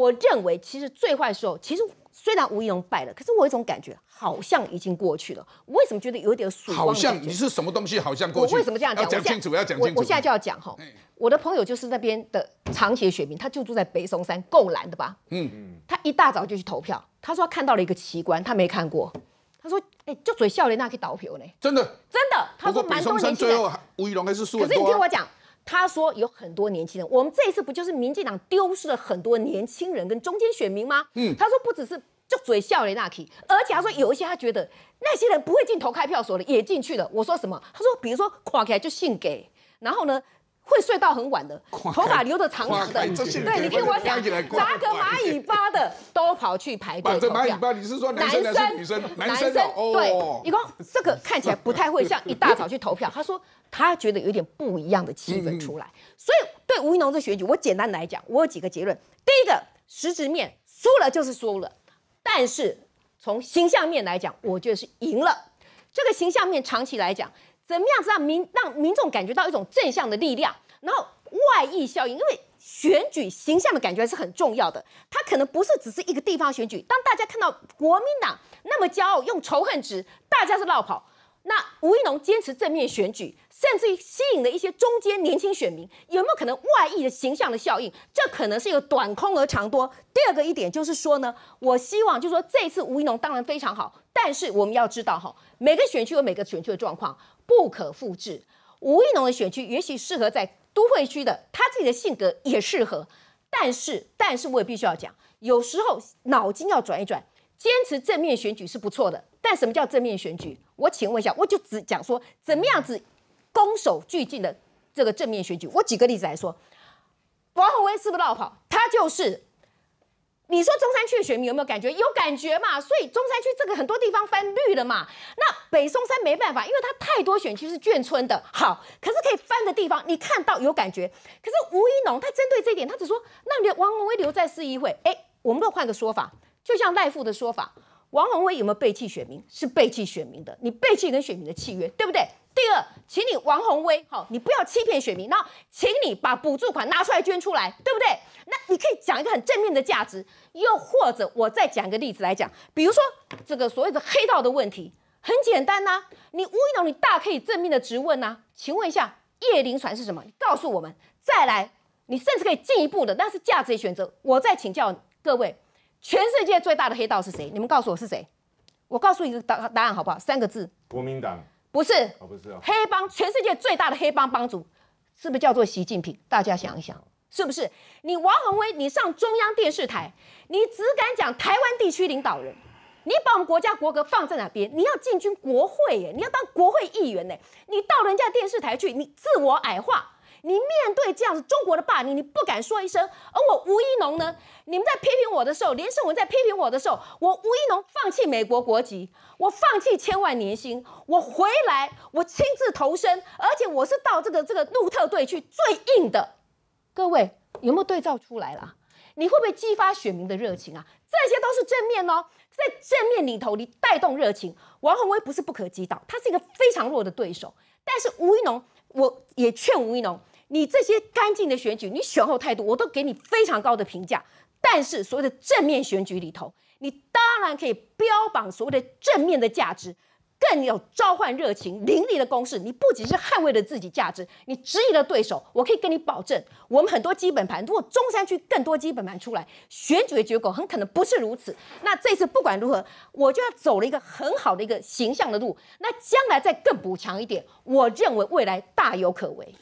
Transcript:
我认为其实最坏的时候，其实虽然吴以龙败了，可是我有一种感觉，好像已经过去了。我为什么觉得有点水？好像你是什么东西？好像过去。我为什么这样讲？讲清楚，要讲清楚。我现在就要讲哈。我的朋友就是那边的长斜选民，他就住在北松山，够蓝的吧？嗯嗯。他一大早就去投票，他说看到了一个奇观，他没看过。他说，哎，就嘴笑的那可以倒票呢。”真的。真的。他说，蛮多北松山最后吴以龙还是输。可是你听我讲。他说有很多年轻人，我们这一次不就是民进党丢失了很多年轻人跟中间选民吗？嗯，他说不只是就嘴笑雷纳奇，而且他说有一些他觉得那些人不会进投开票所的也进去了。我说什么？他说比如说垮起来就信给，然后呢？会睡到很晚的，头发留的长长的，对，你听我讲，扎个蚂蚁巴的都跑去排队。蚂蚁巴，你是说男生女生男生哦？对，你光这个看起来不太会像一大早去投票。他说他觉得有点不一样的气氛出来，所以对吴宜农这选举，我简单来讲，我有几个结论。第一个，实质面输了就是输了，但是从形象面来讲，我觉得是赢了。这个形象面长期来讲。怎么样让民让民众感觉到一种正向的力量？然后外溢效应，因为选举形象的感觉是很重要的。它可能不是只是一个地方选举，当大家看到国民党那么骄傲，用仇恨值大家是绕跑，那吴一农坚持正面选举，甚至于吸引了一些中间年轻选民，有没有可能外溢的形象的效应？这可能是一个短空而长多。第二个一点就是说呢，我希望就是说这次吴一农当然非常好。但是我们要知道哈，每个选区有每个选区的状况，不可复制。吴益农的选区也许适合在都会区的，他自己的性格也适合。但是，但是我也必须要讲，有时候脑筋要转一转，坚持正面选举是不错的。但什么叫正面选举？我请问一下，我就只讲说怎么样子攻守俱进的这个正面选举。我举个例子来说，王宏威是不是绕跑？他就是。你说中山区选民有没有感觉？有感觉嘛？所以中山区这个很多地方翻绿了嘛？那北松山没办法，因为它太多选区是眷村的。好，可是可以翻的地方，你看到有感觉。可是吴一农他针对这点，他只说那留王宏威留在市议会。哎，我们都换个说法，就像赖富的说法，王宏威有没有背弃选民？是背弃选民的，你背弃跟选民的契约，对不对？第二，请你王宏威，好，你不要欺骗选民，然后请你把补助款拿出来捐出来，对不对？那你可以讲一个很正面的价值，又或者我再讲一个例子来讲，比如说这个所谓的黑道的问题，很简单呐，你吴意中你大可以正面的直问呐，请问一下叶灵传是什么？告诉我们，再来，你甚至可以进一步的，那是价值选择。我再请教各位，全世界最大的黑道是谁？你们告诉我是谁？我告诉一个答答案好不好？三个字，国民党。不是，不是黑帮，全世界最大的黑帮帮主，是不是叫做习近平？大家想一想，是不是你王宏威？你上中央电视台，你只敢讲台湾地区领导人，你把我们国家国格放在哪边？你要进军国会耶，你要当国会议员呢？你到人家电视台去，你自我矮化。你面对这样子中国的霸凌，你不敢说一声；而我吴一农呢？你们在批评我的时候，连胜文在批评我的时候，我吴一农放弃美国国籍，我放弃千万年薪，我回来，我亲自投身，而且我是到这个这个路特队去最硬的。各位有没有对照出来了？你会不会激发选民的热情啊？这些都是正面哦，在正面里头，你带动热情。王宏威不是不可击倒，他是一个非常弱的对手。但是吴一农，我也劝吴一农。你这些干净的选举，你选后态度我都给你非常高的评价。但是所谓的正面选举里头，你当然可以标榜所谓的正面的价值，更有召唤热情、凌厉的攻势。你不仅是捍卫了自己价值，你质疑了对手。我可以跟你保证，我们很多基本盘，如果中山区更多基本盘出来，选举的结果很可能不是如此。那这次不管如何，我就要走了一个很好的一个形象的路。那将来再更补强一点，我认为未来大有可为。